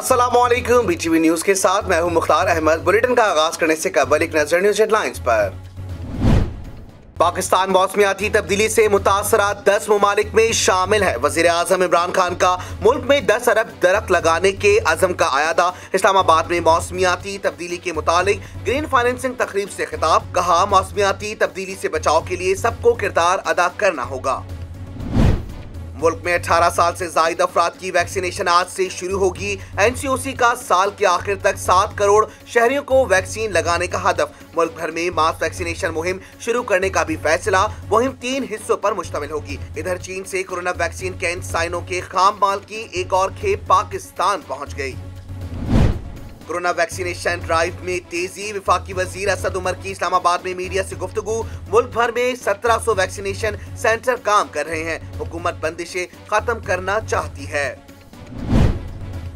Aslam BTV news के साथ मैं हूं मुख्तार अहमद बुलेटिन का आगाज करने से कबल एक नजर न्यूज हेडलाइंस पर पाकिस्तान मौसमियाती तब्दीली से मुतासर दस ममालिक में शामिल है वजीर अजम इमरान खान का मुल्क में दस अरब दरख्त लगाने के अजम का आयादा इस्लामाबाद में मौसमियाती तब्दीली के मुतालिक ग्रीन फाइनेंसिंग तकरीब से खिताब कहा मौसमियाती तब्दीली से बचाव के लिए सबको किरदार अदा करना होगा मुल्क में 18 साल से जायद अफराद की वैक्सीनेशन आज से शुरू होगी एनसीओसी का साल के आखिर तक 7 करोड़ शहरियों को वैक्सीन लगाने का हदफ मुल्क भर में मास वैक्सीनेशन मुहिम शुरू करने का भी फैसला मुहिम तीन हिस्सों पर मुश्तमिल होगी इधर चीन से कोरोना वैक्सीन कैंट साइनों के खाम माल की एक और खेप पाकिस्तान पहुँच गयी कोरोना वैक्सीनेशन ड्राइव में तेजी विफाकी वजीर असद उमर की इस्लामाबाद में मीडिया से गुफ्तु मुल्क भर में 1700 वैक्सीनेशन सेंटर काम कर रहे हैं हुकूमत बंदिशें खत्म करना चाहती है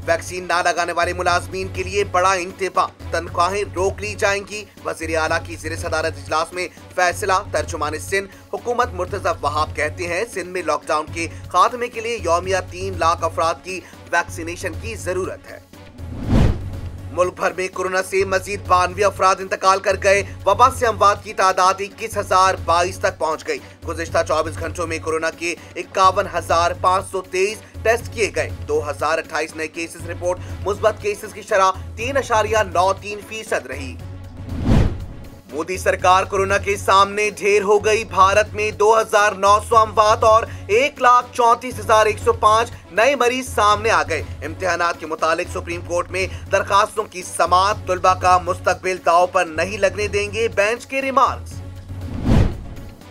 वैक्सीन ना लगाने वाले मुलाजमीन के लिए बड़ा इंतबा तनख्वाहें रोक ली जाएंगी वजीर अला की जिर सदारत इजलास में फैसला तर्जुमान सिंध हुकूमत मुर्तजा वहाब कहते हैं सिंध में लॉकडाउन के खात्मे के लिए योमिया तीन लाख अफराद की वैक्सीनेशन की जरूरत है मुल्क भर में कोरोना से मजीद बानवे अफराद इंतकाल कर गए वबा से अमवाद की तादाद इक्कीस हजार बाईस तक पहुँच गयी गुजशत चौबीस घंटों में कोरोना के इक्यावन हजार पाँच सौ तेईस टेस्ट किए गए दो हजार अट्ठाईस नए केसेस रिपोर्ट मुस्बत केसेस की शराह तीन अशारिया नौ तीन फीसद रही मोदी सरकार कोरोना के सामने ढेर हो गई भारत में 2,900 अमवात और एक लाख चौंतीस हजार एक सौ पाँच नए मरीज सामने आ गए इम्तिहान के मुताबिक सुप्रीम कोर्ट में दरखास्तों की समाप्त तुलबा का मुस्तबिल दाव पर नहीं लगने देंगे बेंच के रिमार्क्स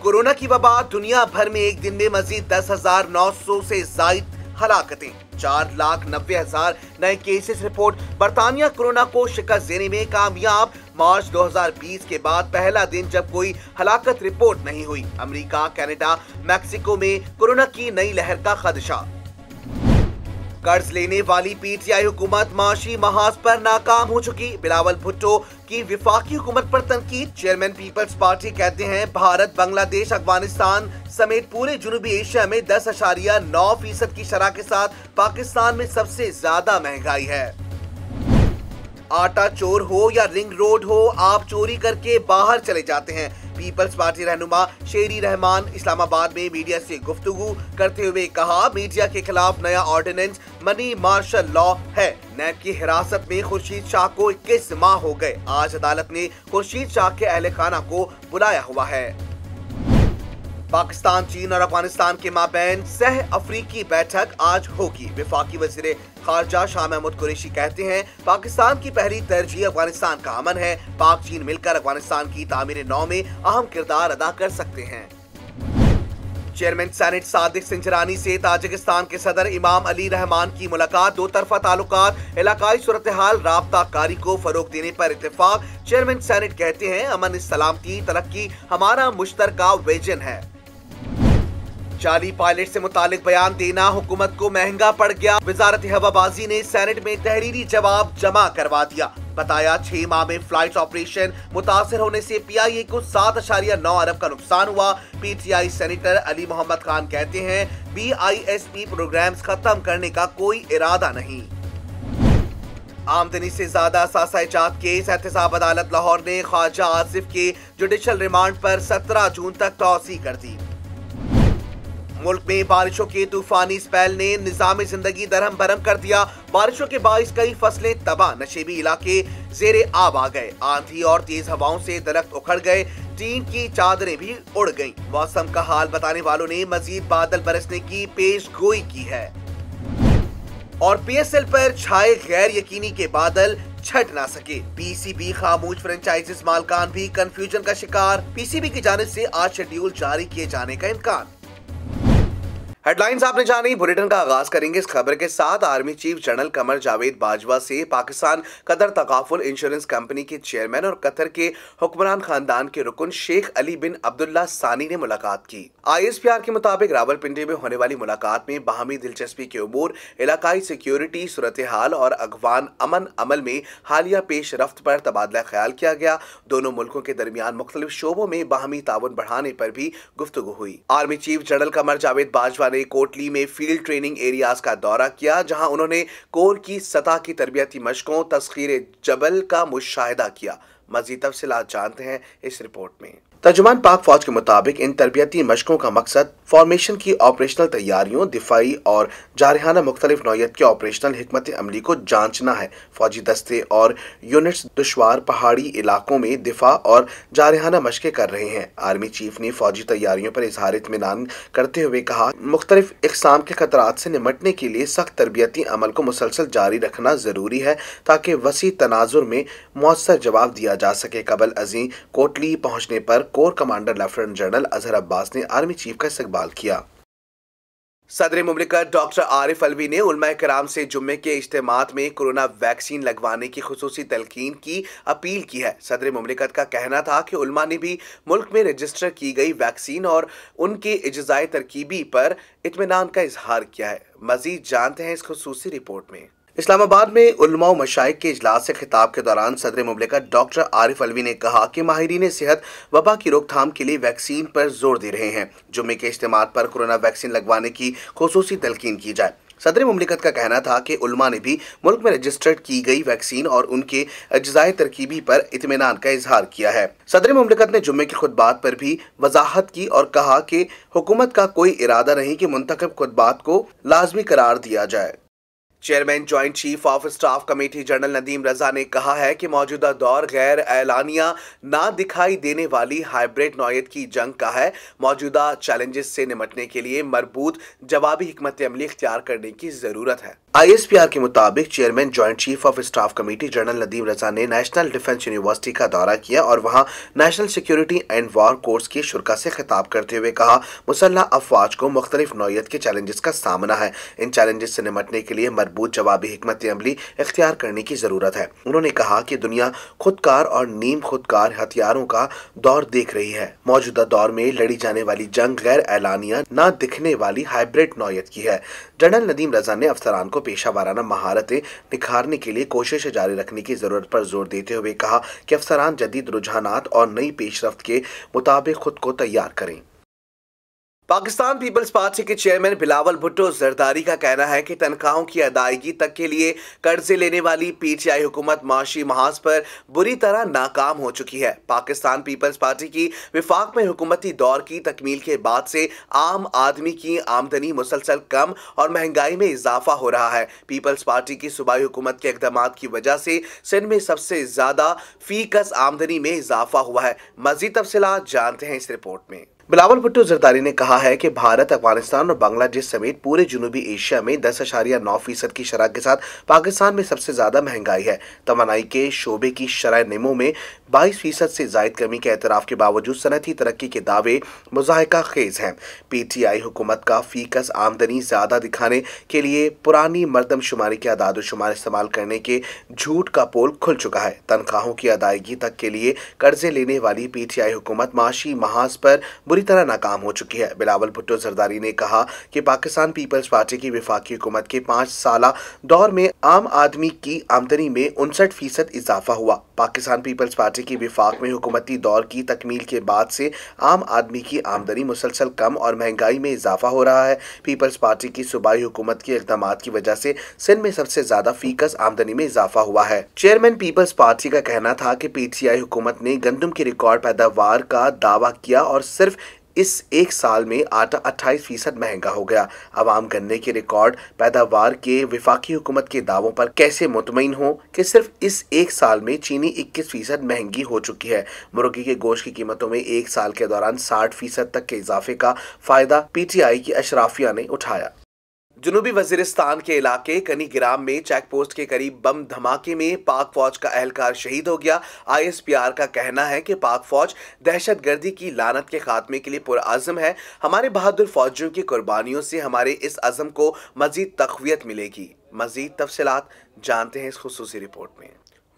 कोरोना की वबा दुनिया भर में एक दिन में मजीद दस हजार नौ सौ से जायद हलाकतें चार लाख नब्बे हजार नए केसेस रिपोर्ट बरतानिया कोरोना को शिकस्त देने में कामयाब मार्च 2020 के बाद पहला दिन जब कोई हलाकत रिपोर्ट नहीं हुई अमेरिका कनाडा मैक्सिको में कोरोना की नई लहर का खदशा कर्ज लेने वाली पीटीआई हुकूमत माशी महाज पर नाकाम हो चुकी बिलावल भुट्टो की विफाकी हुकूमत पर तनकीद चेयरमैन पीपल्स पार्टी कहते हैं भारत बांग्लादेश अफगानिस्तान समेत पूरे जुनूबी एशिया में दस अशारिया नौ फीसद की शराह के साथ पाकिस्तान में सबसे ज्यादा महंगाई है आटा चोर हो या रिंग रोड हो आप चोरी करके बाहर चले जाते हैं पीपल्स पार्टी रहनुमा शेरी रहमान इस्लामाबाद में मीडिया से गुफ्तगु करते हुए कहा मीडिया के खिलाफ नया ऑर्डिनेंस मनी मार्शल लॉ है नैब की हिरासत में खुर्शीद शाह को इक्कीस माह हो गए आज अदालत ने खुर्शीद शाह के अहल खाना को बुलाया हुआ है पाकिस्तान चीन और अफगानिस्तान के माबेन सह अफ्रीकी बैठक आज होगी विफाकी वजीर खारजा शाह महमूद कुरेशी कहते हैं पाकिस्तान की पहली तरजीह अफगानिस्तान का अमन है पाक चीन मिलकर अफगानिस्तान की तामीर नौ में अहम किरदार अदा कर सकते हैं चेयरमैन सैनेट सादिक सिंजरानी से ताजिकिस्तान के सदर इमाम अली रहमान की मुलाकात दो तरफा ताल्लुक इलाकई सूरत हाल रबताकारी को फरोग देने पर इतफाक चेयरमैन सैनेट कहते हैं अमन सलामती तरक्की हमारा मुश्तर वेजन है जाली पायलट से मुतालिक बयान देना हुकूमत को महंगा पड़ गया वजारत हवाबाजी ने सैनेट में तहरीरी जवाब जमा करवा दिया बताया छह माह में फ्लाइट ऑपरेशन मुतासर होने से ए को सात अशारिया नौ अरब का नुकसान हुआ आई सेनेटर अली मोहम्मद खान कहते हैं B I S P programme खत्म करने का कोई इरादा नहीं आमदनी से ज्यादा सासाइजात केस एहतसाब अदालत लाहौर ने ख्वाजा आसिफ के जुडिशल रिमांड पर 17 जून तक तोसी कर दी मुल्क में बारिशों के तूफानी स्पैल ने निजाम जिंदगी दरहम बरम कर दिया बारिशों के बाईस कई फसलें तबाह नशेबी इलाके जेरे आब आ गए आंधी और तेज हवाओं से दरख्त उखड़ गए टीम की चादरें भी उड़ गईं। मौसम का हाल बताने वालों ने मजीद बादल बरसने की पेश गोई की है और पीएसएल पर छाए गैर यकीनी के बादल छट ना सके पीसीबी खामोश फ्रेंचाइजी मालकान भी कंफ्यूजन का शिकार पीसीबी की जानब से आज शेड्यूल जारी किए जाने का इम्कान हेडलाइंस आपने जानी बुलेटिन का आगाज करेंगे इस खबर के साथ army chief general Qamar Javed Bajwa से पाकिस्तान कतर तकाफुल इंश्योरेंस कंपनी के चेयरमैन और कतर के हुक्मरान खानदान के रुकन शेख अली बिन अब्दुल्ला सानी ने मुलाकात की आईएसपीआर के मुताबिक रावलपिंडी में होने वाली मुलाकात में बाहमी दिलचस्पी के उबूर इलाकाई सिक्योरिटी सूरत हाल और अगवान अमन अमल में हालिया पेश रफ्त पर तबादला ख्याल किया गया दोनों मुल्कों के दरमियान मुख्तलिफ शोबों में बाहमी ताउन बढ़ाने पर भी गुफ्तु हुई army chief general Qamar Javed Bajwa ने कोटली में फील्ड ट्रेनिंग एरियाज का दौरा किया जहां उन्होंने कोर की सतह की तरबियती मशकों तस्खीर जबल का मुशाह किया मजीद तफसी जानते हैं इस रिपोर्ट में तर्जुमान पाक फौज के मुताबिक इन तरबियती मशकों का मकसद फॉर्मेशन की ऑपरेशनल तैयारियों दिफाई और जारहाना मुख्तलिफ नौीयत के ऑपरेशनल हमत अमली को जांचना है फौजी दस्ते और यूनिट्स दुशवार पहाड़ी इलाकों में दिफा और जारहाना मशकें कर रहे हैं आर्मी चीफ ने फौजी तैयारियों पर इजहार इतमान करते हुए कहा मुख्तलिफ इकसाम के खतरात से निमटने के लिए सख्त तरबियती अमल को मुसलसल जारी रखना ज़रूरी है ताकि वसी तनाजुर में मौसर जवाब दिया जा सके कबल अजीम कोटली पहुँचने पर core commander lieutenant general Azhar Abbas ने आर्मी चीफ का इस्तेबाल किया सदर ममलिकत डॉक्टर आरिफ अलवी ने उलमा कराम से जुम्मे के इज्तम में कोरोना वैक्सीन लगवाने की खसूस तलकिन की अपील की है सदर ममलिकत का कहना था कि उलमा ने भी मुल्क में रजिस्टर की गई वैक्सीन और उनके इजाज़ तरकीबी पर इतमान का इजहार किया है मजीद जानते हैं इस खसूसी रिपोर्ट में इस्लामाबाद में उलमा मशाइ के इजलास से खिताब के दौरान सदर मुबलिका डॉक्टर आरिफ अलवी ने कहा कि माहरीन सेहत वबा की रोकथाम के लिए वैक्सीन पर जोर दे रहे हैं जुम्मे के इज्तम पर कोरोना वैक्सीन लगवाने की खसूस तलकिन की जाए सदर ममलिकत का कहना था कि उलमा ने भी मुल्क में रजिस्टर्ड की गई वैक्सीन और उनके अजाय तरकीबी पर इतमान का इजहार किया है सदर ममलिकत ने जुम्मे के खुदबात पर भी वजाहत की और कहा कि हुकूमत का कोई इरादा नहीं कि मुंतब खुदबात को लाजमी करार दिया जाए chairman joint chief of staff committee general Nadeem Raza ने कहा है कि मौजूदा दौर गैर एलानिया ना दिखाई देने वाली हाइब्रिड नौयत की जंग का है मौजूदा चैलेंजेस से निपटने के लिए मरबूत जवाबी हमत अमली इख्तियार करने की ज़रूरत है आईएसपीआर के मुताबिक chairman joint chief of staff committee general Nadeem Raza ने नेशनल डिफेंस यूनिवर्सिटी का दौरा किया और वहाँ national security and war course की शुरा से खिताब करते हुए कहा मुसल्ह अफवाज को मुख्तलिफ नौत के चैलेंजेस का सामना है इन चैलेंजेस से निपटने के लिए मरबूत महबूज जवाबी हमत अमली इख्तियार करने की ज़रूरत है उन्होंने कहा कि दुनिया खुदकार और नीम खुदकार हथियारों का दौर देख रही है मौजूदा दौर में लड़ी जाने वाली जंग गैर ऐलानिया न दिखने वाली हाइब्रिड नौत की है जनरल नदीम रजा ने अफसरान को पेशा वाराना महारतें निखारने के लिए कोशिश जारी रखने की ज़रूरत पर जोर देते हुए कहा कि अफसरान जदीद रुझान और नई पेशरफ के मुताबिक खुद को तैयार करें पाकिस्तान पीपल्स पार्टी के चेयरमैन बिलावल भुट्टो जरदारी का कहना है कि तनख्वाहों की अदायगी तक के लिए कर्जे लेने वाली पीटीआई हुकूमत माशी महाज पर बुरी तरह नाकाम हो चुकी है पाकिस्तान पीपल्स पार्टी की विफाक में हुकूमती दौर की तकमील के बाद से आम आदमी की आमदनी मुसलसल कम और महंगाई में इजाफा हो रहा है पीपल्स पार्टी की सूबाई हुकूमत के इकदाम की वजह से सिंध में सबसे ज़्यादा फीकस आमदनी में इजाफा हुआ है मजीद तफसला जानते हैं इस रिपोर्ट में बिलावल भुट्टो जरदारी ने कहा है कि भारत अफगानिस्तान और बांग्लादेश समेत पूरे जुनूबी एशिया में दस अशारिया नौ फीसद की शराब के साथ पाकिस्तान में सबसे ज्यादा महंगाई है तवानाई के शोबे की शराय नियमों में बाईस फीसद से जायद कमी के एतराफ़ के बावजूद सनती तरक्की के दावे मुजाहका खेज हैं पी टी आई हुकूमत का फीकस आमदनी ज़्यादा दिखाने के लिए पुरानी मरदमशुमारी के अदाद शुमार इस्तेमाल करने के झूठ का पोल खुल चुका है तनख्वाहों की अदायगी तक के लिए कर्जे लेने वाली पी टी आई हुकूमत माशी महाज पर बुरी तरह नाकाम हो चुकी है बिलावल भुट्टो जरदारी ने कहा कि पाकिस्तान पीपल्स पार्टी की विफाकी हुकूमत के पाँच साल दौर में आम आदमी की आमदनी में उनसठ फीसद इजाफा हुआ पाकिस्तान पीपल्स पार्टी की विफाक में हुकूमती दौर की तकमील के बाद से आम आदमी की आमदनी मुसलसल कम और महंगाई में इजाफा हो रहा है पीपल्स पार्टी की सूबाई हुकूमत के इकदाम की वजह से सिंध में सबसे ज्यादा फीकस आमदनी में इजाफा हुआ है चेयरमैन पीपल्स पार्टी का कहना था कि पीटीआई हुकूमत ने गंदम की रिकॉर्ड पैदावार का दावा किया और सिर्फ इस एक साल में आटा अट्ठाईस फीसद महंगा हो गया आवाम गन्ने के रिकॉर्ड पैदावार के विफाकी हुकूमत के दावों पर कैसे मुतमिन हो कि सिर्फ इस एक साल में चीनी इक्कीस फीसद महंगी हो चुकी है मुर्गी के गोश्त की कीमतों में एक साल के दौरान साठ फीसद तक के इजाफे का फायदा पीटीआई की अशराफिया ने उठाया जुनूबी वजीरिस्तान के इलाके कनी ग्राम में चेक पोस्ट के करीब बम धमाके में पाक फौज का अहलकार शहीद हो गया आईएसपीआर का कहना है कि पाक फौज दहशतगर्दी की लानत के खात्मे के लिए पुरज़म है हमारे बहादुर फौजियों की कुर्बानियों से हमारे इस अज़म को मज़ीद तकवीत मिलेगी मज़ीद तफसलत जानते हैं इस खसूसी रिपोर्ट में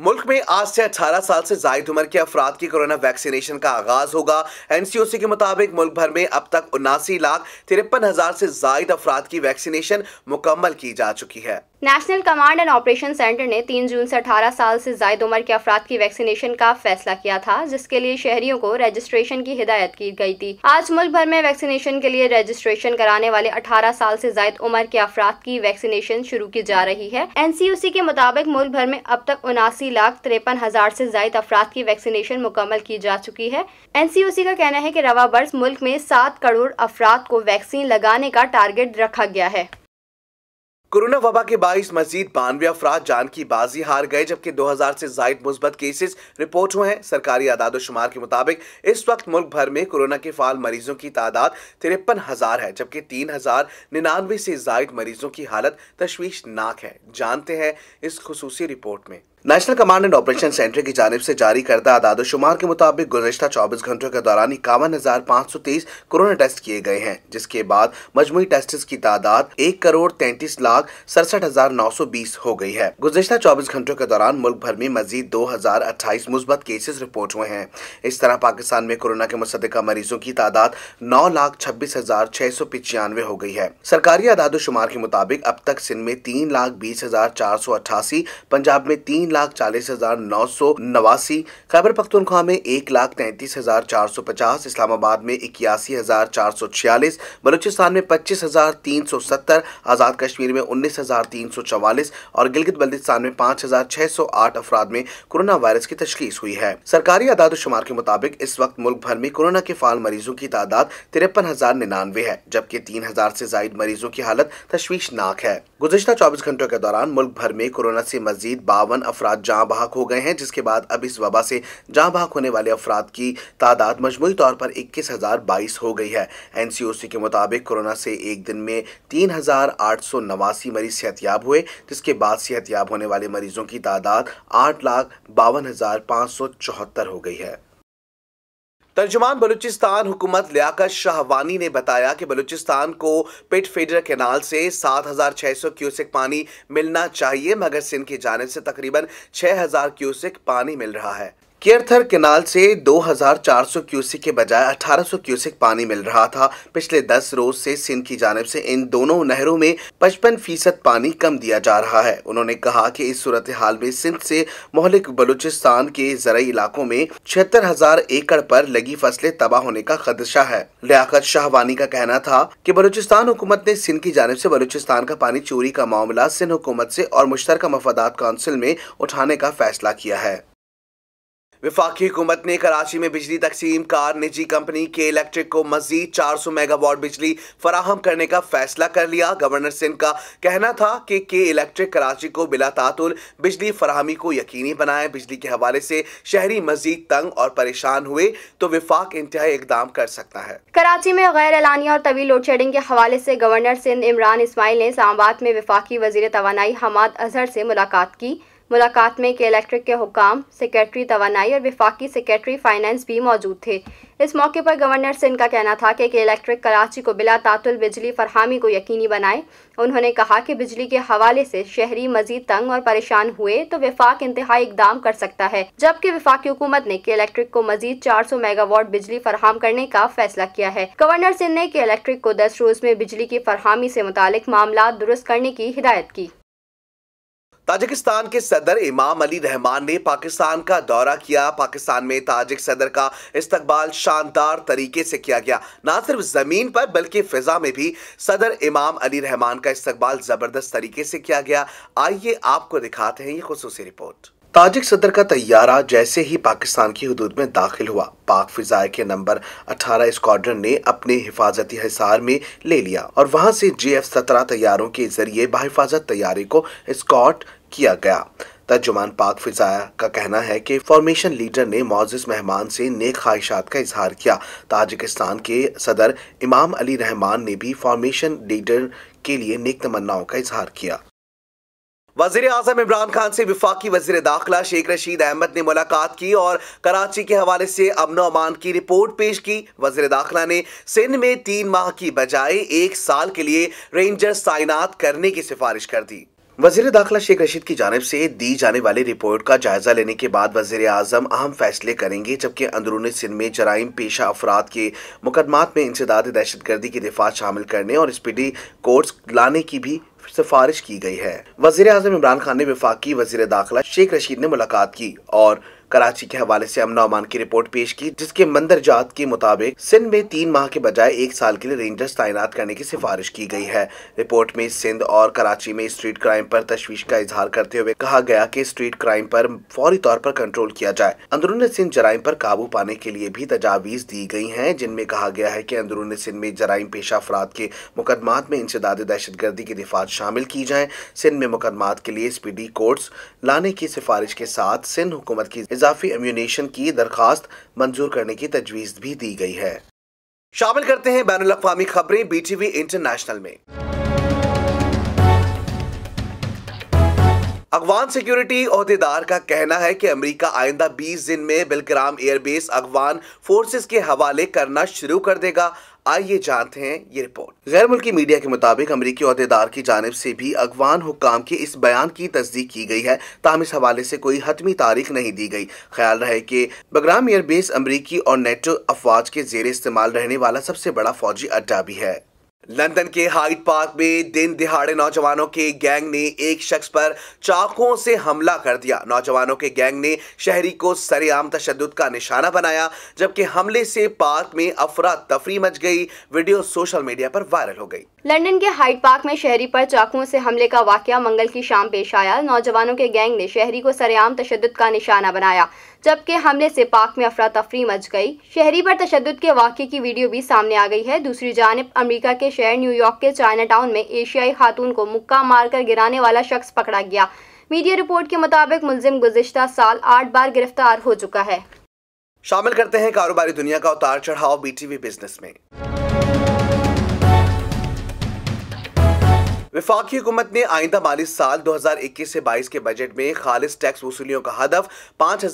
मुल्क में आज से 18 साल से जायद उम्र के अफराद की कोरोना वैक्सीनेशन का आगाज होगा एनसीओसी के मुताबिक मुल्क भर में अब तक उनासी लाख तिरपन हजार से जायद अफराद की वैक्सीनेशन मुकम्मल की जा चुकी है national command and operation centre ने 3 जून से 18 साल से जायद उम्र के अफराद की वैक्सीनेशन का फैसला किया था जिसके लिए शहरियों को रजिस्ट्रेशन की हिदायत की गई थी आज मुल्क भर में वैक्सीनेशन के लिए रजिस्ट्रेशन कराने वाले 18 साल से जायद उम्र के अफराद की वैक्सीनेशन शुरू की जा रही है एन के मुताबिक मुल्क भर में अब तक उनासी लाख तिरपन हजार ऐसी जायद अफराद की वैक्सीनेशन मुकम्मल की जा चुकी है एन का कहना है की रवा बर्स मुल्क में सात करोड़ अफराद को वैक्सीन लगाने का टारगेट रखा गया है कोरोना वबा के बाईस मजीद बानवे अफराद जान की बाजी हार गए जबकि 2000 से जायद मुस्बत केसेस रिपोर्ट हुए हैं सरकारी आदाद शुमार के मुताबिक इस वक्त मुल्क भर में कोरोना के फाल मरीजों की तादाद तिरपन हज़ार है जबकि तीन हज़ार निन्यानवे से जायद मरीजों की हालत तशवीशनाक है जानते हैं इस खसूसी रिपोर्ट में national command and operation centre की जानब से जारी करदा आदाद शुमार के मुताबिक गुजशत 24 घंटों के दौरान इक्यावन हज़ार पाँच सौ तेईस कोरोना टेस्ट किए गए हैं जिसके बाद मजमू टेस्ट की तादाद एक करोड़ तैंतीस लाख सड़सठ हज़ार नौ सौ बीस हो गई है गुजशत चौबीस घंटों के दौरान मुल्क भर में मजीद दो हज़ार अट्ठाईस मुस्बत केसेज रिपोर्ट हुए हैं इस तरह पाकिस्तान में कोरोना के मुसदा मरीजों की तादाद नौ लाख छब्बीस हज़ार छह सौ पचानवे हो गई है सरकारी आदाद शुमार के मुताबिक अब तक सिंध में तीन लाख बीस हज़ार चार सौ अट्ठासी पंजाब में तीन लाख चालीस हजार नौ सौ नवासी खैबर पख्तनख्वा में एक लाख तैंतीस हजार चार सौ पचास इस्लामाबाद में इक्यासी हजार चार सौ छियालीस बलूचिस्तान में पच्चीस हजार तीन सौ सत्तर आज़ाद कश्मीर में उन्नीस हजार तीन सौ चवालीस और गिलगित बल्दिस्तान में पाँच हजार छह सौ आठ अफराद में कोरोना वायरस की तशखीस हुई है सरकारी आदाद शुमार के मुताबिक इस वक्त मुल्क भर में कोरोना के फाल मरीजों की तादाद तिरपन हजार निन्यानवे है जबकि तीन हजार से जायद मरीजों की हालत तशवीशनाक है गुजशत चौबीस घंटों के दौरान मुल्क भर में कोरोना से मजीद बावन अफराद जहाँ बाहक हो गए हैं जिसके बाद अब इस वबा से जहाँ बाहक होने वाले अफराद की तादाद मजमू तौर पर इक्कीस हज़ार बाईस हो गई है एन सी ओ सी के मुताबिक कोरोना से एक दिन में तीन हज़ार आठ सौ नवासी मरीज सेहतियाब हुए जिसके बाद सेहतियाब होने वाले मरीजों की तादाद आठ लाख बावन हज़ार पाँच सौ चौहत्तर हो गई है तर्जुमान बलूचिस्तान हुकूमत लियाकत शाह वानी ने बताया कि बलूचिस्तान को पिट फेडर कैनाल से 7,600 क्यूसिक पानी मिलना चाहिए मगर सिंध की जानब से तकरीबन 6,000 क्यूसिक पानी मिल रहा है केयरथर केनाल से 2,400 क्यूसिक के बजाय 1,800 क्यूसिक पानी मिल रहा था पिछले 10 रोज से सिंध की जानब से इन दोनों नहरों में 55 फीसद पानी कम दिया जा रहा है उन्होंने कहा कि इस सूरत हाल में सिंध से मोहलिक बलूचिस्तान के जरिए इलाकों में छिहत्तर हजार एकड़ पर लगी फसलें तबाह होने का खदशा है लियाकत शाहवानी का कहना था की बलूचिस्तान हुकूमत ने सिंध की जानब ऐसी बलूचिस्तान का पानी चोरी का मामला सिंध हुकूमत ऐसी और मुश्तर मफादात काउंसिल में उठाने का फैसला किया है विफाखी हुकूमत ने कराची में बिजली तकसीम कार निजी कंपनी के इलेक्ट्रिक को मजीद 400 मेगावाट बिजली फराहम करने का फैसला कर लिया गवर्नर सिंह का कहना था कि के इलेक्ट्रिक कराची को बिला तातुल बिजली फरहमी को यकीनी बनाए बिजली के हवाले से शहरी मजीद तंग और परेशान हुए तो विफाक इंतहा इकदाम कर सकता है कराची में गैर एलानी और तवील लोड शेडिंग के हवाले से गवर्नर सिंह इमरान इसमाइल ने इस्लामाबाद में विफाकी वजीर तो हमाद अजहर से मुलाकात की मुलाकात में के इलेक्ट्रिक के हुकाम सेक्रेटरी तोानाई और विफाकी सेक्रेटरी फाइनेंस भी मौजूद थे इस मौके पर गवर्नर सिंह का कहना था कि के इलेक्ट्रिक कराची को बिला तातुल बिजली फरहमी को यकीनी बनाए उन्होंने कहा कि बिजली के हवाले से शहरी मजीद तंग और परेशान हुए तो विफाक इंतहा इकदाम कर सकता है जबकि विफाकी हुकूमत ने के इलेक्ट्रिक को मजीद चार सौ मेगावाट बिजली फरहम करने का फैसला किया है गवर्नर सिंह ने के इलेक्ट्रिक को दस रोज में बिजली की फरहमी से मुतल मामला दुरुस्त करने की हिदायत की ताजिकिस्तान के सदर इमाम अली रहमान ने पाकिस्तान का दौरा किया पाकिस्तान में ताजिक सदर का इस्तकबाल शानदार तरीके से किया गया ना सिर्फ ज़मीन पर बल्कि फ़िज़ा में भी सदर इमाम अली रहमान का इस्तकबाल ज़बरदस्त तरीके से किया गया आइए आपको दिखाते हैं ये खसूस रिपोर्ट ताजिक सदर का तैयारा जैसे ही पाकिस्तान की हदूद में दाखिल हुआ पाक फिजाए के नंबर 18 स्क्वाड्रन ने अपने हिफाजती हिसार में ले लिया और वहां से जे एफ सत्रह तैयारों के जरिए बाहिफाजत तैयारी को स्कॉट किया गया तर्जुमान पाक फिजाया का कहना है कि फॉर्मेशन लीडर ने मोजिस मेहमान से नेक ख्वाहिशात का इजहार किया ताजिकिस्तान के सदर इमाम अली रहमान ने भी फॉर्मेशन लीडर के लिए नेक तमन्नाओं का इजहार किया वजीर अजम इमरान खान से विफाकी वजीर दाखिला शेख रशीद अहमद ने मुलाकात की और कराची के हवाले से अमन अमान की रिपोर्ट पेश की वजीर दाखिला ने सिंध में तीन माह की बजाय एक साल के लिए रेंजर्स तैनात करने की सिफारिश कर दी वजीर दाखिला शेख रशीद की जानब से दी जाने वाली रिपोर्ट का जायजा लेने के बाद वजीर अजम अहम फैसले करेंगे जबकि अंदरूनी सिंध में जराइम पेशा अफराद के मुकदमात में इंसदाद दहशतगर्दी की दिफात शामिल करने और स्पीडी कोर्ट लाने की भी सिफारिश की गई है वजीर अजम इमरान खान ने विफाकी वजीर दाखिला शेख रशीद ने मुलाकात की और कराची के हवाले से अमन ओमान की रिपोर्ट पेश की जिसके मंदरजात के मुताबिक सिंध में तीन माह के बजाय एक साल के लिए रेंजर्स तैनात करने की सिफारिश की गई है रिपोर्ट में सिंध और कराची में स्ट्रीट क्राइम पर तशवीश का इजहार करते हुए कहा गया कि स्ट्रीट क्राइम पर फौरी तौर पर कंट्रोल किया जाए अंदरून सिंध जराइम पर काबू पाने के लिए भी तजावीज दी गई है जिनमें कहा गया है की अंदरून सिंध में जराइम पेशा अफराद के मुकदमात में इंसदाद दहशत गर्दी की दिफात शामिल की जाए सिंध में मुकदमा के लिए स्पीडी कोर्ट लाने की सिफारिश के साथ सिंध हुकूमत की इजाफी एम्यूनेशन की दरखास्त मंजूर करने की तजवीज़ भी दी गई है शामिल करते हैं बैन अवी खबरें बीटीवी इंटरनेशनल में अगवान सिक्योरिटी अहदेदार का कहना है कि अमेरिका आइंदा 20 दिन में बिलकराम एयरबेस अगवान फोर्सेस के हवाले करना शुरू कर देगा आइए जानते हैं ये रिपोर्ट गैर मुल्की मीडिया के मुताबिक अमरीकी अहदेदार की जानब से भी अगवान हुकाम के इस बयान की तस्दीक की गई है तहम इस हवाले से कोई हतमी तारीख नहीं दी गई ख्याल रहे कि बगराम एयरबेस अमरीकी और नेटो अफवाज के जेर इस्तेमाल रहने वाला सबसे बड़ा फौजी अड्डा भी है लंदन के हाइट पार्क में दिन दिहाड़े नौजवानों के गैंग ने एक शख्स पर चाकों से हमला कर दिया नौजवानों के गैंग ने शहरी को सरेआम तशद का निशाना बनाया जबकि हमले से पार्क में अफरा तफरी मच गई वीडियो सोशल मीडिया पर वायरल हो गई लंदन के हाइट पार्क में शहरी पर चाकुओं से हमले का वाक्य मंगल की शाम पेश आया नौजवानों के गैंग ने शहरी को सरेआम तशद का निशाना बनाया जबकि हमले से पार्क में अफरा तफरी मच गई शहरी पर तशद के वाक्य की वीडियो भी सामने आ गई है दूसरी जानब अमरीका के शहर न्यूयॉर्क के चाइना टाउन में एशियाई खातून को मुक्का मारकर गिराने वाला शख्स पकड़ा गया मीडिया रिपोर्ट के मुताबिक मुलजिम गुजशत साल आठ बार गिरफ्तार हो चुका है शामिल करते हैं कारोबारी दुनिया का उतार चढ़ाव बीटीवी बिजनेस में वफाकी हुकूमत ने आइंदा माली साल 2021 से 22 के बजट में खालिज टैक्स वसूलियों का हदफ पाँच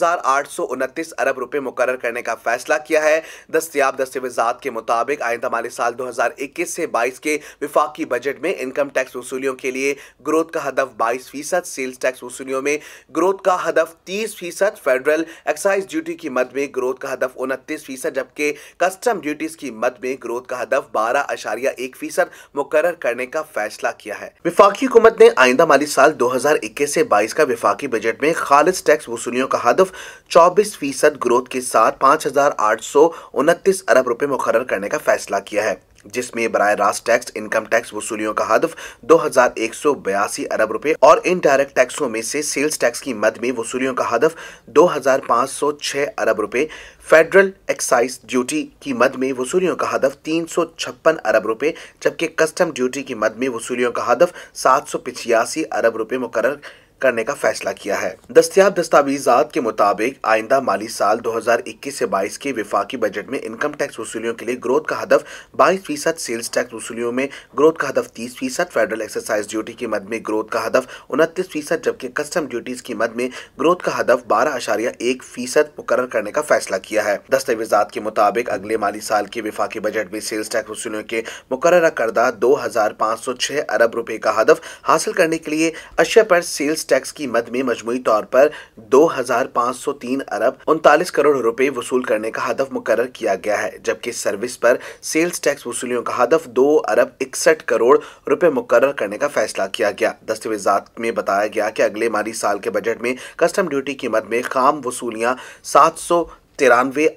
अरब रुपए मुकर करने का फैसला किया है दस्तियाब दस्तावेजात के मुताबिक आइंदा माली साल 2021 से 22 के विफाकी बजट में इनकम टैक्स वसूलियों के लिए ग्रोथ का हदफ बाईस फीसद सेल्स टैक्स वसूलियों में ग्रोथ का हदफ तीस फीसद फेडरल एक्साइज ड्यूटी की मद में ग्रोथ का हदफ उनतीस फीसद जबकि कस्टम ड्यूटीज की मद में ग्रोथ का हदफ बारह फीसद मुकर करने का फैसला किया है है विफाकी हुकूमत ने आइंदा माली साल 2021 से 22 का विफाकी बजट में खालिज टैक्स वसूलियों का हदफ 24 फीसद ग्रोथ के साथ पाँच अरब रुपए मुकर करने का फैसला किया है जिसमें बर रास्त टैक्स इनकम टैक्स वसूलियों का हदफ दो हजार एक सौ अरब रुपए और इनडायरेक्ट टैक्सों में से सेल्स टैक्स की मद में वसूलियों का हदफ दो हजार पाँच सौ अरब रुपए फेडरल एक्साइज ड्यूटी की मद में वसूलियों का हदफ तीन सौ छप्पन अरब रुपए जबकि कस्टम ड्यूटी की मद में वसूलियों का हदफ सात सौ अरब रुपए मुकर करने का फैसला किया है दस्तियाब दस्तावेजात के मुताबिक आइंदा माली साल 2021 से 22 के विफाकी बजट में इनकम टैक्स वसूलियों के लिए ग्रोथ का हदफ 22 फीसद सेल्स टैक्स वसूलियों में ग्रोथ का हदफ 30 फीसद फेडरल एक्सरसाइज ड्यूटी की मद में ग्रोथ का हदफ उनतीस फीसद जबकि कस्टम ड्यूटीज की मद में ग्रोथ का हदफ बारह अशारिया एक फीसद मुकर करने का फैसला किया है दस्तावेजात के मुताबिक अगले माली साल के विफाकी बजट में सेल्स टैक्स वसूलियों के मुकर करदा दो अरब रुपए का हदफ हासिल करने के लिए अशिया पर सेल्स टैक्स की मद में मजमू तौर पर 2,503 अरब उनतालीस करोड़ रुपए वसूल करने का हदफ मुकर किया गया है जबकि सर्विस पर सेल्स टैक्स वसूलियों का हदफ 2 अरब इकसठ करोड़ रुपए मुकर करने का फैसला किया गया दस्तावेजात में बताया गया कि अगले माली साल के बजट में कस्टम ड्यूटी की मद में खाम वसूलियाँ सात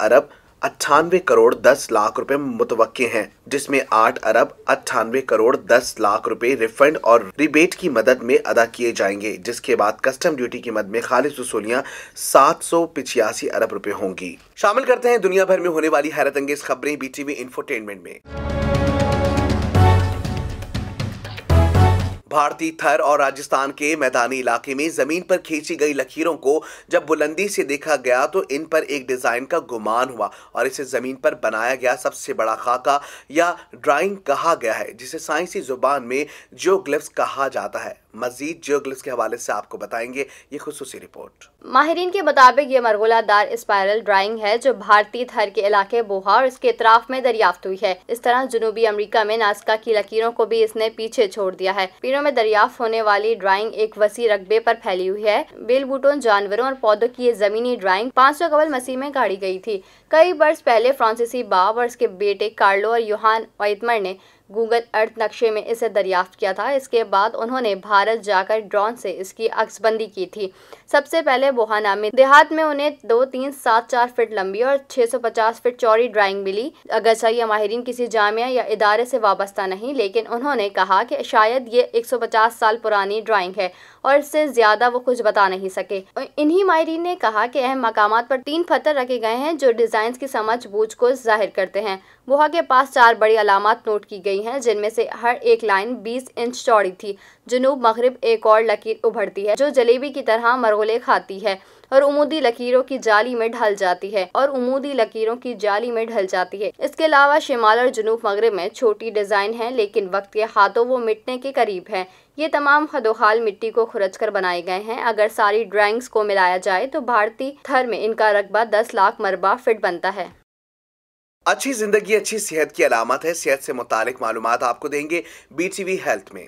अरब अट्ठानवे करोड़ दस लाख रुपए मुतवक़े हैं जिसमें आठ अरब अट्ठानवे करोड़ दस लाख रुपए रिफंड और रिबेट की मदद में अदा किए जाएंगे जिसके बाद कस्टम ड्यूटी की मद में खालिद वसूलियाँ सात सौ पिछयासी अरब रुपए होंगी शामिल करते हैं दुनिया भर में होने वाली हैरत अंगेज खबरें बीटीवी इंफोटेनमेंट में भारतीय थर और राजस्थान के मैदानी इलाके में जमीन पर खींची गई लकीरों को जब बुलंदी से देखा गया तो इन पर एक डिजाइन का गुमान हुआ और इसे जमीन पर बनाया गया सबसे बड़ा खाका या ड्राइंग कहा गया है जिसे साइंसी जुबान में जियोग्लिफ्स कहा जाता है मजीद जियोग्लिफ्स के हवाले से आपको बताएंगे ये खसूसी रिपोर्ट माहरीन के मुताबिक ये मरगोला स्पायरल ड्राइंग है जो भारतीय थर के इलाके बोहा और इसके इतराफ में दरियाफ्त हुई है इस तरह जुनूबी अमरीका में नास्का की लकीरों को भी इसने पीछे छोड़ दिया है में दरियाफ्त होने वाली ड्राइंग एक वसी रकबे पर फैली हुई है बेल बूटों जानवरों और पौधों की ये जमीनी ड्राइंग 500 सौ कबल मसीह में गाड़ी गई थी कई वर्ष पहले फ्रांसीसी बाब और उसके बेटे कार्लो और यूहान वाइतमर ने गूगल अर्थ नक्शे में इसे दरियाफ्त किया था इसके बाद उन्होंने भारत जाकर ड्रोन से इसकी अक्सबंदी की थी सबसे पहले बोहाना में देहात में उन्हें दो तीन सात चार फिट लंबी और 650 फीट चौड़ी ड्राइंग मिली अगर यह माहरीन किसी जामिया या इदारे से वाबस्ता नहीं लेकिन उन्होंने कहा कि शायद ये 150 साल पुरानी ड्राइंग है और इससे ज़्यादा वो कुछ बता नहीं सके इन्हीं मायरीन ने कहा कि अहम मकाम पर तीन पत्थर रखे गए हैं जो डिज़ाइन की समझ बूझ को जाहिर करते हैं वोहा के पास चार बड़ी अलामत नोट की गई हैं जिनमें से हर एक लाइन 20 इंच चौड़ी थी जनूब मगरब एक और लकीर उभरती है जो जलेबी की तरह मरगोले खाती है और उमूदी लकीरों की जाली में ढल जाती है और उमूदी लकीरों की जाली में ढल जाती है इसके अलावा शिमाल और जनूब मगरब में छोटी डिजाइन है लेकिन वक्त के हाथों वो मिटने के करीब है ये तमाम खदोखाल मिट्टी को खुरच कर बनाए गए हैं अगर सारी ड्राइंग्स को मिलाया जाए तो भारतीय थर में इनका रकबा दस लाख मरबा फिट बनता है अच्छी जिंदगी अच्छी सेहत की अलामत है सेहत से मुतालिक मालूम आपको देंगे बी हेल्थ में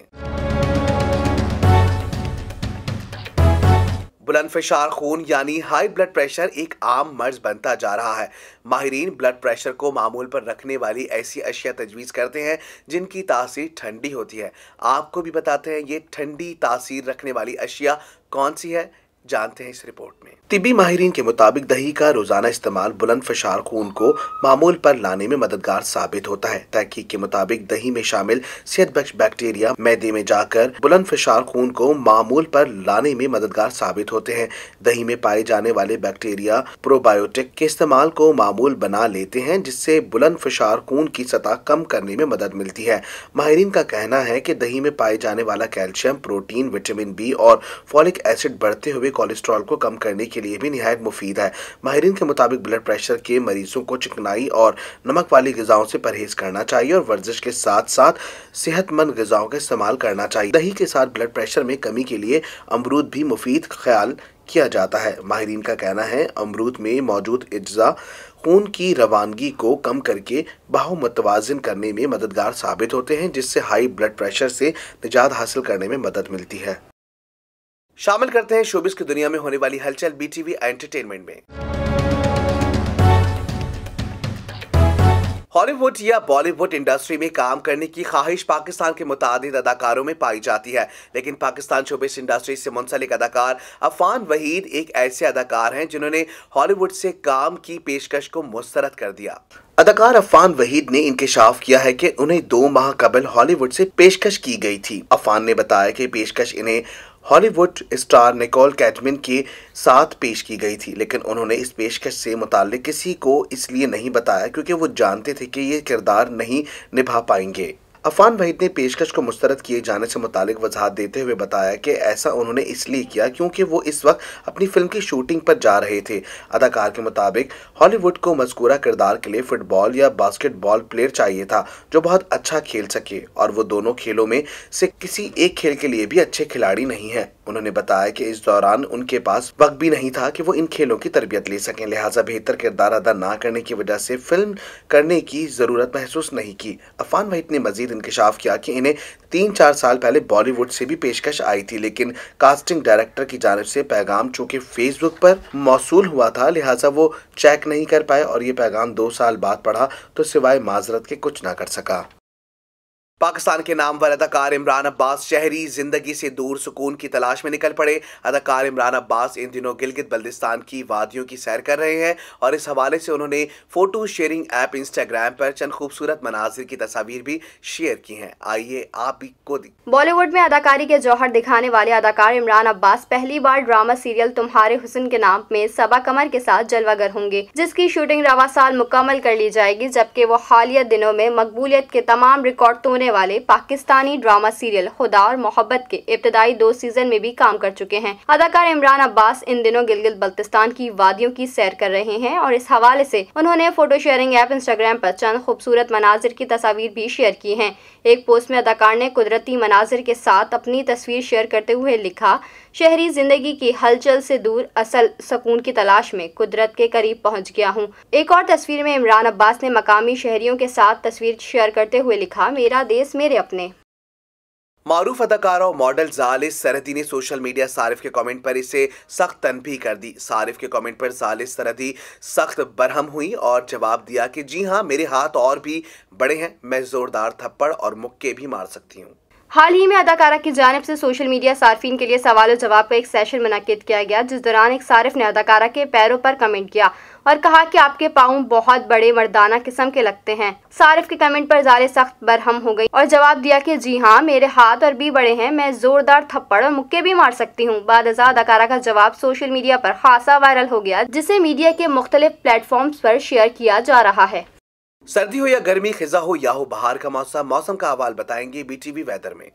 फिशार खून यानी हाई ब्लड प्रेशर एक आम मर्ज बनता जा रहा है माहरीन ब्लड प्रेशर को मामूल पर रखने वाली ऐसी अशिया तजवीज़ करते हैं जिनकी तासीर ठंडी होती है आपको भी बताते हैं ये ठंडी तासीर रखने वाली अशिया कौन सी है जानते हैं इस रिपोर्ट में तिबी माहरीन के मुताबिक दही का रोजाना इस्तेमाल बुलंद फशार खून को मामूल पर लाने में मददगार साबित होता है तहकीक के मुताबिक दही में शामिल सेहत बख्श बैक्टीरिया मैदे में जाकर बुलंद फशार खून को मामूल पर लाने में मददगार साबित होते हैं दही में पाए जाने वाले बैक्टीरिया प्रोबायोटिक के इस्तेमाल को मामूल बना लेते हैं जिससे बुलंद फशार खून की सतह कम करने में मदद मिलती है माहरीन का कहना है की दही में पाए जाने वाला कैल्शियम प्रोटीन विटामिन बी और फॉलिक एसिड बढ़ते हुए कोलेस्ट्रॉल को कम करने के लिए भी नहायत मुफीद है माहरीन के मुताबिक ब्लड प्रेशर के मरीजों को चिकनाई और नमक वाली गज़ाओं से परहेज करना चाहिए और वर्जिश के साथ साथ सेहतमंद गज़ाओं का इस्तेमाल करना चाहिए दही के साथ ब्लड प्रेशर में कमी के लिए अमरूद भी मुफीद ख्याल किया जाता है माहरीन का कहना है अमरूद में मौजूद अज्जा खून की रवानगी को कम करके बहाव मतवाजन करने में मददगार साबित होते हैं जिससे हाई ब्लड प्रेशर से निजात हासिल करने में मदद मिलती है शामिल करते हैं शोबिस की दुनिया में होने वाली हलचल बीटीवी एंटरटेनमेंट में हॉलीवुड या बॉलीवुड इंडस्ट्री में काम करने की ख्वाहिश पाकिस्तान के मुताद अदाकारों में पाई जाती है लेकिन पाकिस्तान शोबिस इंडस्ट्री से मुंसलिक अदाकार अफान वहीद एक ऐसे अदाकार हैं जिन्होंने हॉलीवुड से काम की पेशकश को मुस्तरद कर दिया अदाकार अफान वहीद ने इंकशाफ किया है कि उन्हें दो माह कबल हॉलीवुड से पेशकश की गई थी अफान ने बताया कि पेशकश इन्हें हॉलीवुड स्टार निकोल कैटमिन के साथ पेश की गई थी लेकिन उन्होंने इस पेशकश से मुतल किसी को इसलिए नहीं बताया क्योंकि वो जानते थे कि ये किरदार नहीं निभा पाएंगे अफान वहीद ने पेशकश को मुस्तरद किए जाने से मुतालिक वजाहत देते हुए बताया कि ऐसा उन्होंने इसलिए किया क्योंकि वो इस वक्त अपनी फिल्म की शूटिंग पर जा रहे थे अदाकार के मुताबिक हॉलीवुड को मजकूरा किरदार के लिए फुटबॉल या बास्केटबॉल प्लेयर चाहिए था जो बहुत अच्छा खेल सके और वो दोनों खेलों में से किसी एक खेल के लिए भी अच्छे खिलाड़ी नहीं है उन्होंने बताया कि इस दौरान उनके पास वक्त भी नहीं था कि वो इन खेलों की तरबियत ले सकें लिहाजा बेहतर किरदार अदा ना करने की वजह से फिल्म करने की ज़रूरत महसूस नहीं की अफान वहीद ने मजीद इंकशाफ किया कि इन्हें तीन चार साल पहले बॉलीवुड से भी पेशकश आई थी लेकिन कास्टिंग डायरेक्टर की जानब से पैगाम चूंकि फेसबुक पर मौसू हुआ था लिहाजा वो चेक नहीं कर पाए और ये पैगाम दो साल बाद पढ़ा तो सिवाय माजरत के कुछ ना कर सका पाकिस्तान के नाम पर अदाकार इमरान अब्बास शहरी जिंदगी से दूर सुकून की तलाश में निकल पड़े अदाकार इमरान अब्बास इन दिनों गिलगित बल्दिस्तान की वादियों की सैर कर रहे हैं और इस हवाले से उन्होंने फ़ोटो शेयरिंग ऐप इंस्टाग्राम पर चंद खूबसूरत मनाजिर की तस्वीर भी शेयर की हैं आइए आप ही को दी बॉलीवुड में अदाकारी के जौहर दिखाने वाले अदाकार इमरान अब्बास पहली बार ड्रामा सीरियल तुम्हारे हुसन के नाम में सबा कमर के साथ जलवागर होंगे जिसकी शूटिंग रवा साल मुकम्मल कर ली जाएगी जबकि वो हालिया दिनों में मकबूलियत के तमाम रिकॉर्ड तोड़ने करने वाले पाकिस्तानी ड्रामा सीरियल खुदा और मोहब्बत के इब्तदाई दो सीजन में भी काम कर चुके हैं अदाकार इमरान अब्बास इन दिनों गिलगित बल्तिस्तान की वादियों की सैर कर रहे हैं और इस हवाले से उन्होंने फोटो शेयरिंग ऐप इंस्टाग्राम पर चंद खूबसूरत मनाजिर की तस्वीर भी शेयर की हैं एक पोस्ट में अदाकार ने कुदरती मनाजिर के साथ अपनी तस्वीर शेयर करते हुए लिखा शहरी जिंदगी की हलचल से दूर असल सुकून की तलाश में कुदरत के करीब पहुंच गया हूं एक और तस्वीर में इमरान अब्बास ने मकामी शहरियों के साथ तस्वीर शेयर करते हुए लिखा मेरा देश फेस मेरे अपने मारूफ अदाकार और मॉडल जालिस सरहदी ने सोशल मीडिया सारिफ के कमेंट पर इसे सख्त तनभी कर दी सारिफ के कमेंट पर जालिस सरहदी सख्त बरहम हुई और जवाब दिया कि जी हाँ मेरे हाथ और भी बड़े हैं मैं जोरदार थप्पड़ और मुक्के भी मार सकती हूँ हाल ही में अदाकारा की जानब से सोशल मीडिया सार्फिन के लिए सवाल और जवाब का एक सेशन मनद किया गया जिस दौरान एक सारिफ ने अदाकारा के पैरों पर कमेंट किया और कहा कि आपके पाँव बहुत बड़े मर्दाना किस्म के लगते हैं सारिफ के कमेंट पर जारे सख्त बरहम हो गई और जवाब दिया कि जी हाँ मेरे हाथ और भी बड़े हैं मैं जोरदार थप्पड़ और मुक्के भी मार सकती हूँ बाद अदाकारा का जवाब सोशल मीडिया पर खासा वायरल हो गया जिसे मीडिया के मुख्तलिफ प्लेटफॉर्म पर शेयर किया जा रहा है सर्दी हो या गर्मी खिजा हो या हो बहार का मौसम मौसम का अवाल बताएंगे वी वेदर में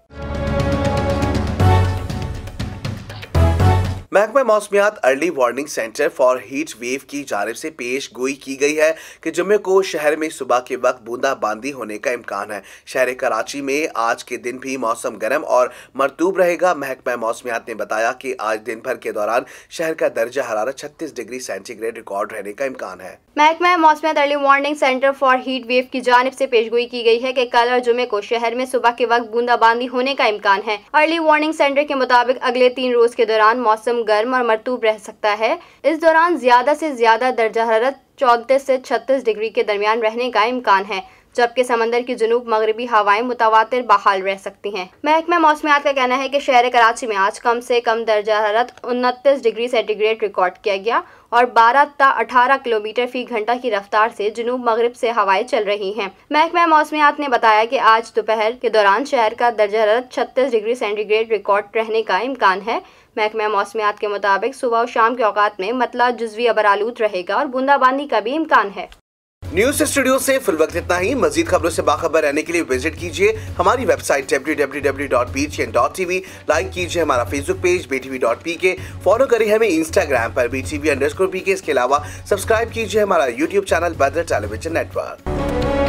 महकमा मौसमियात early warning centre for heat wave की जानब से पेश गोई की गई है कि जुम्मे को शहर में सुबह के वक्त बूंदाबांदी होने का इम्कान है शहर कराची में आज के दिन भी मौसम गर्म और मरतूब रहेगा महकमा मौसमियात ने बताया कि आज दिन भर के दौरान शहर का दर्जा हरारत छत्तीस डिग्री सेंटीग्रेड रिकॉर्ड रहने का इम्कान है महकमा मौसमियात early warning centre for heat wave की जानब से गोई की गई है की कल और जुमे को शहर में सुबह के वक्त बूंदाबांदी होने का इम्कान है अर्ली वार्निंग सेंटर के मुताबिक अगले तीन रोज के दौरान मौसम गर्म और मरतूब रह सकता है इस दौरान ज्यादा से ज्यादा दर्जा हरत चौंतीस से छत्तीस डिग्री के दरमियान रहने का इम्कान है जबकि समंदर की जनूब मगरबी हवाएं मुतवातर बहाल रह सकती हैं महकमा मौसमियात का कहना है कि शहर कराची में आज कम से कम दर्जा हरत उनतीस डिग्री सेंटीग्रेड रिकॉर्ड किया गया और 12 ता 18 किलोमीटर फी घंटा की रफ्तार से जुनूब मगरब से हवाएं चल रही हैं महकमा मौसमियात ने बताया कि आज दोपहर के दौरान शहर का दर्जा हरत छत्तीस डिग्री सेंटीग्रेड रिकॉर्ड रहने का इम्कान है महकमा मौसमियात के मुताबिक सुबह और शाम के औकात में मतला जुजवी अबरालूद रहेगा और बूंदाबांदी का भी इम्कान है न्यूज स्टूडियो से फिल वक्त इतना ही मजीद खबरों से बाखबर रहने के लिए विजिट कीजिए हमारी वेबसाइट वी लाइक कीजिए हमारा फेसबुक पेज btv.pk फॉलो करें हमें इंस्टाग्राम पर btv_pk इसके अलावा सब्सक्राइब कीजिए हमारा YouTube channel Badar television network